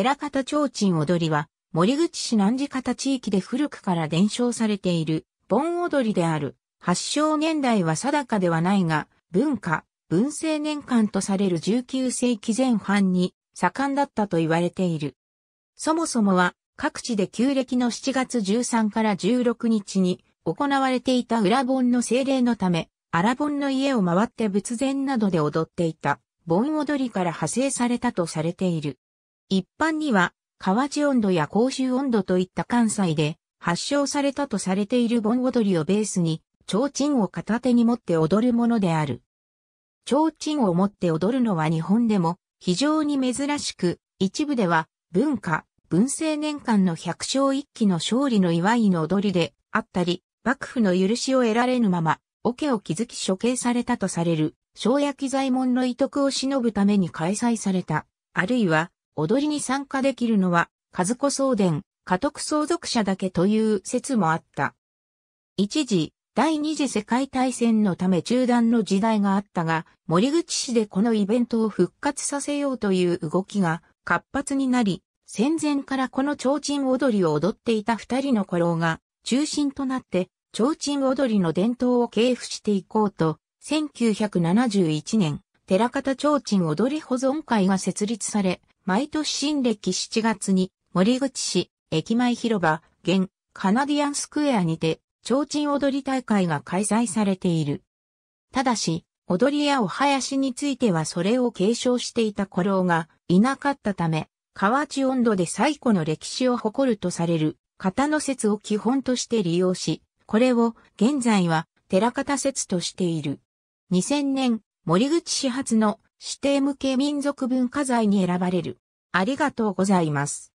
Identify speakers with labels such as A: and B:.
A: 寺方提灯踊りは、森口市南寺方地域で古くから伝承されている、盆踊りである。発祥年代は定かではないが、文化、文政年間とされる19世紀前半に盛んだったと言われている。そもそもは、各地で旧暦の7月13から16日に行われていた裏盆の精霊のため、荒盆の家を回って仏前などで踊っていた盆踊りから派生されたとされている。一般には、河内温度や甲州温度といった関西で発祥されたとされている盆踊りをベースに、提灯を片手に持って踊るものである。提灯を持って踊るのは日本でも非常に珍しく、一部では文化、文政年間の百姓一揆の勝利の祝いの踊りであったり、幕府の許しを得られぬまま、桶を築き処刑されたとされる、正焼左衛門の遺徳を忍ぶために開催された、あるいは踊りに参加できるのは、和子送伝、家督相続者だけという説もあった。一時、第二次世界大戦のため中断の時代があったが、森口市でこのイベントを復活させようという動きが活発になり、戦前からこの提灯踊りを踊っていた二人の古老が中心となって、提灯踊りの伝統を継付していこうと、1971年、寺方提灯踊り保存会が設立され、毎年新暦7月に森口市駅前広場、現カナディアンスクエアにて、提灯踊り大会が開催されている。ただし、踊りやお囃子についてはそれを継承していた古老がいなかったため、河内温度で最古の歴史を誇るとされる型の説を基本として利用し、これを現在は寺方説としている。2000年、森口始発の指定無形民族文化財に選ばれる。ありがとうございます。